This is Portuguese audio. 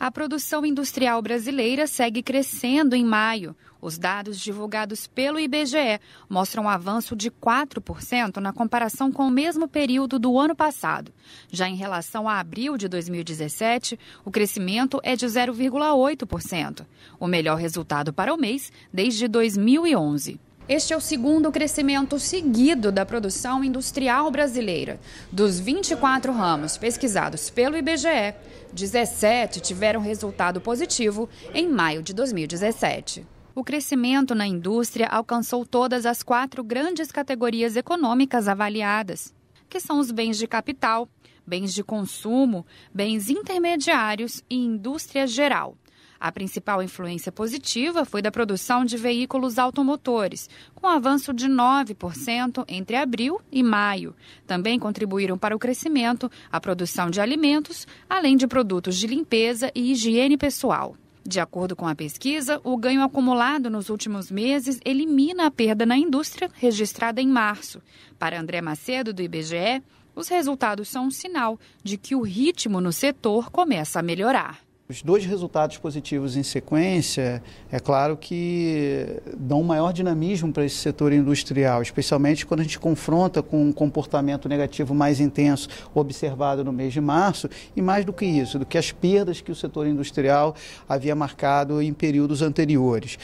A produção industrial brasileira segue crescendo em maio. Os dados divulgados pelo IBGE mostram um avanço de 4% na comparação com o mesmo período do ano passado. Já em relação a abril de 2017, o crescimento é de 0,8%, o melhor resultado para o mês desde 2011. Este é o segundo crescimento seguido da produção industrial brasileira. Dos 24 ramos pesquisados pelo IBGE, 17 tiveram resultado positivo em maio de 2017. O crescimento na indústria alcançou todas as quatro grandes categorias econômicas avaliadas, que são os bens de capital, bens de consumo, bens intermediários e indústria geral. A principal influência positiva foi da produção de veículos automotores, com avanço de 9% entre abril e maio. Também contribuíram para o crescimento a produção de alimentos, além de produtos de limpeza e higiene pessoal. De acordo com a pesquisa, o ganho acumulado nos últimos meses elimina a perda na indústria registrada em março. Para André Macedo, do IBGE, os resultados são um sinal de que o ritmo no setor começa a melhorar. Os dois resultados positivos em sequência, é claro que dão maior dinamismo para esse setor industrial, especialmente quando a gente confronta com um comportamento negativo mais intenso observado no mês de março, e mais do que isso, do que as perdas que o setor industrial havia marcado em períodos anteriores.